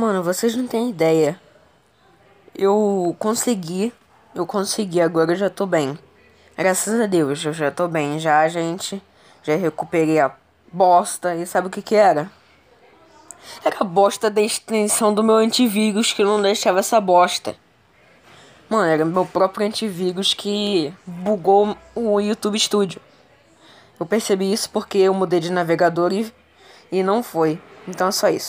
Mano, vocês não têm ideia. Eu consegui. Eu consegui, agora eu já tô bem. Graças a Deus, eu já tô bem. Já, gente. Já recuperei a bosta. E sabe o que que era? Era a bosta da extensão do meu antivírus que não deixava essa bosta. Mano, era meu próprio antivírus que bugou o YouTube Studio. Eu percebi isso porque eu mudei de navegador e, e não foi. Então é só isso.